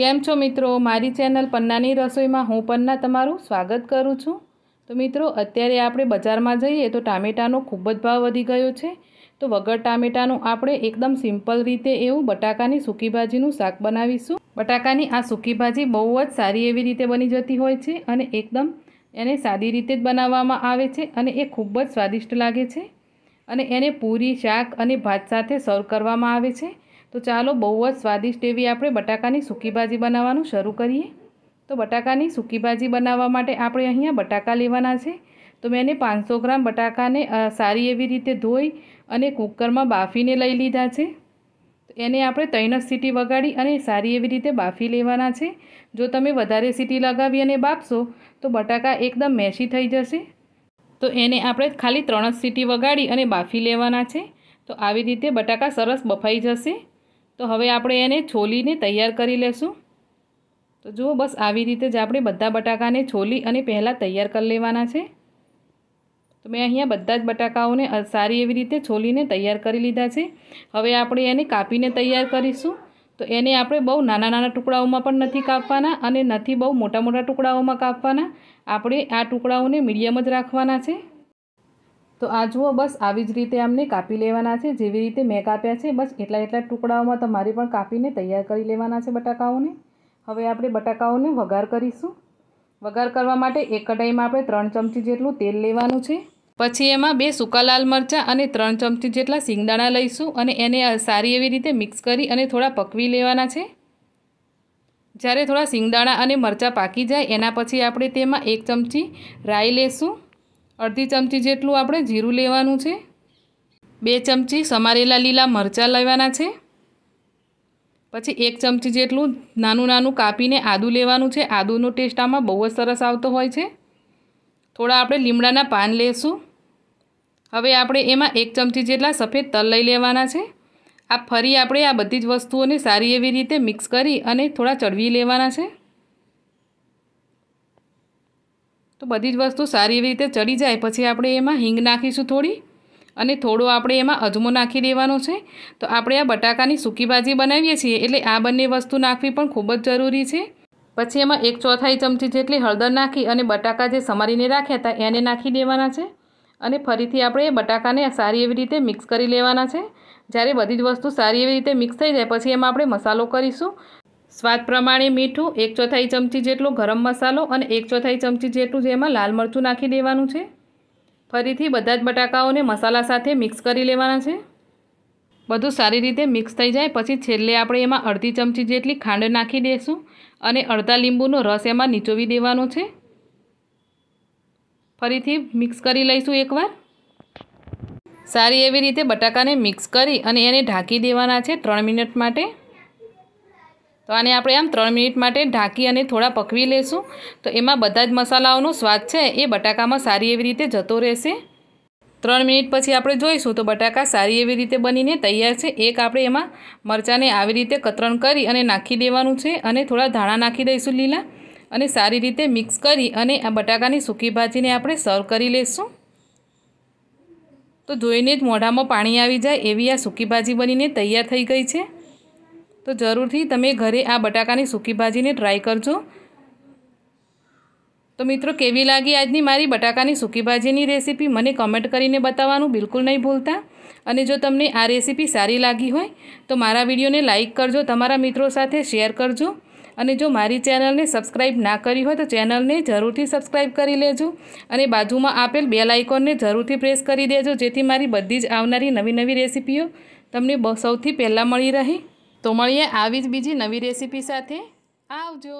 કેમ છો મિત્રો મારી ચેનલ પન્નાની રસોઈમાં હું પન્ના તમારું સ્વાગત કરું છું તો મિત્રો અત્યારે આપણે બજારમાં જઈએ તો ટામેટાનો ખૂબ જ ભાવ વધી ગયો છે તો વગર ટામેટાનું આપણે એકદમ સિમ્પલ રીતે એવું બટાકાની સૂકી ભાજીનું શાક બનાવીશું બટાકાની આ સૂકી ભાજી બહુ જ સારી એવી રીતે બની જતી હોય છે અને એકદમ એને સાદી રીતે જ બનાવવામાં આવે છે અને એ ખૂબ જ સ્વાદિષ્ટ લાગે છે અને એને પૂરી શાક અને ભાત સાથે સર્વ કરવામાં આવે છે તો ચાલો બહુ જ સ્વાદિષ્ટ એવી આપણે બટાકાની સૂકી ભાજી બનાવવાનું શરૂ કરીએ તો બટાકાની સૂકી ભાજી બનાવવા માટે આપણે અહીંયા બટાકા લેવાના છે તો મેં એને પાંચસો ગ્રામ બટાકાને સારી એવી રીતે ધોઈ અને કુકરમાં બાફીને લઈ લીધા છે એને આપણે ત્રણ જ સીટી વગાડી અને સારી એવી રીતે બાફી લેવાના છે જો તમે વધારે સીટી લગાવી અને બાફશો તો બટાકા એકદમ મેશી થઈ જશે તો એને આપણે ખાલી ત્રણ જ સીટી વગાડી અને બાફી લેવાના છે તો આવી રીતે બટાકા સરસ બફાઈ જશે તો હવે આપણે એને છોલીને તૈયાર કરી લેશું તો જુઓ બસ આવી રીતે જ આપણે બધા બટાકાને છોલી અને પહેલાં તૈયાર કરી લેવાના છે તો મેં અહીંયા બધા જ બટાકાઓને સારી એવી રીતે છોલીને તૈયાર કરી લીધા છે હવે આપણે એને કાપીને તૈયાર કરીશું તો એને આપણે બહુ નાના નાના ટુકડાઓમાં પણ નથી કાપવાના અને નથી બહુ મોટા મોટા ટુકડાઓમાં કાપવાના આપણે આ ટુકડાઓને મીડિયમ જ રાખવાના છે તો આ જુઓ બસ આવી જ રીતે આમને કાપી લેવાના છે જેવી રીતે મેં કાપ્યા છે બસ એટલા એટલા ટુકડાઓમાં તમારે પણ કાપીને તૈયાર કરી લેવાના છે બટાકાઓને હવે આપણે બટાકાઓને વઘાર કરીશું વઘાર કરવા માટે એક કઢાઈમાં આપણે ત્રણ ચમચી જેટલું તેલ લેવાનું છે પછી એમાં બે સૂકા લાલ મરચાં અને ત્રણ ચમચી જેટલા સિંગદાણા લઈશું અને એને સારી એવી રીતે મિક્સ કરી અને થોડા પકવી લેવાના છે જ્યારે થોડા સિંગદાણા અને મરચાં પાકી જાય એના પછી આપણે તેમાં એક ચમચી રાઈ લેશું અડધી ચમચી જેટલું આપણે જીરું લેવાનું છે બે ચમચી સમારેલા લીલા મરચાં લેવાના છે પછી એક ચમચી જેટલું નાનું નાનું કાપીને આદું લેવાનું છે આદુનો ટેસ્ટ આમાં બહુ જ સરસ આવતો હોય છે થોડા આપણે લીમડાના પાન લેશું હવે આપણે એમાં એક ચમચી જેટલા સફેદ તલ લઈ લેવાના છે આ ફરી આપણે આ બધી જ વસ્તુઓને સારી એવી રીતે મિક્સ કરી અને થોડા ચડવી લેવાના છે તો બધી જ વસ્તુ સારી એવી રીતે ચડી જાય પછી આપણે એમાં હિંગ નાખીશું થોડી અને થોડો આપણે એમાં અજમો નાખી દેવાનો છે તો આપણે આ બટાકાની સૂકી ભાજી બનાવીએ છીએ એટલે આ બંને વસ્તુ નાખવી પણ ખૂબ જ જરૂરી છે પછી એમાં એક ચોથાઈ ચમચી જેટલી હળદર નાખી અને બટાકા જે સમારીને રાખ્યા હતા એને નાખી દેવાના છે અને ફરીથી આપણે બટાકાને સારી એવી રીતે મિક્સ કરી લેવાના છે જ્યારે બધી જ વસ્તુ સારી એવી રીતે મિક્સ થઈ જાય પછી એમાં આપણે મસાલો કરીશું સ્વાદ પ્રમાણે મીઠું એક ચોથાઈ ચમચી જેટલો ગરમ મસાલો અને એક ચોથાઈ ચમચી જેટલું જેમાં લાલ મરચું નાખી દેવાનું છે ફરીથી બધા જ બટાકાઓને મસાલા સાથે મિક્સ કરી લેવાના છે બધું સારી રીતે મિક્સ થઈ જાય પછી છેલ્લે આપણે એમાં અડધી ચમચી જેટલી ખાંડ નાખી દઈશું અને અડધા લીંબુનો રસ એમાં નીચોવી દેવાનો છે ફરીથી મિક્સ કરી લઈશું એકવાર સારી એવી રીતે બટાકાને મિક્સ કરી અને એને ઢાંકી દેવાના છે ત્રણ મિનિટ માટે તો આને આપણે આમ ત્રણ મિનિટ માટે ઢાંકી અને થોડા પકવી લેશું તો એમાં બધા જ મસાલાઓનો સ્વાદ છે એ બટાકામાં સારી એવી રીતે જતો રહેશે ત્રણ મિનિટ પછી આપણે જોઈશું તો બટાકા સારી એવી રીતે બનીને તૈયાર છે એક આપણે એમાં મરચાંને આવી રીતે કતરણ કરી અને નાખી દેવાનું છે અને થોડા ધાણા નાખી દઈશું લીલા અને સારી રીતે મિક્સ કરી અને આ બટાકાની સૂકી ભાજીને આપણે સર્વ કરી લઈશું તો જોઈને જ મોઢામાં પાણી આવી જાય એવી આ સૂકી ભાજી બનીને તૈયાર થઈ ગઈ છે તો જરૂરથી તમે ઘરે આ બટાકાની સૂકી ભાજીને ટ્રાય કરજો તો મિત્રો કેવી લાગી આજની મારી બટાકાની સૂકી ભાજીની રેસીપી મને કમેન્ટ કરીને બતાવવાનું બિલકુલ નહીં ભૂલતા અને જો તમને આ રેસીપી સારી લાગી હોય તો મારા વિડીયોને લાઇક કરજો તમારા મિત્રો સાથે શેર કરજો અને જો મારી ચેનલને સબસ્ક્રાઇબ ના કરી હોય તો ચેનલને જરૂરથી સબસ્ક્રાઇબ કરી લેજો અને બાજુમાં આપેલ બે લાઇકોનને જરૂરથી પ્રેસ કરી દેજો જેથી મારી બધી જ આવનારી નવી નવી રેસીપીઓ તમને સૌથી પહેલાં મળી રહે તો મળીએ આવી જ બીજી નવી રેસીપી સાથે આવજો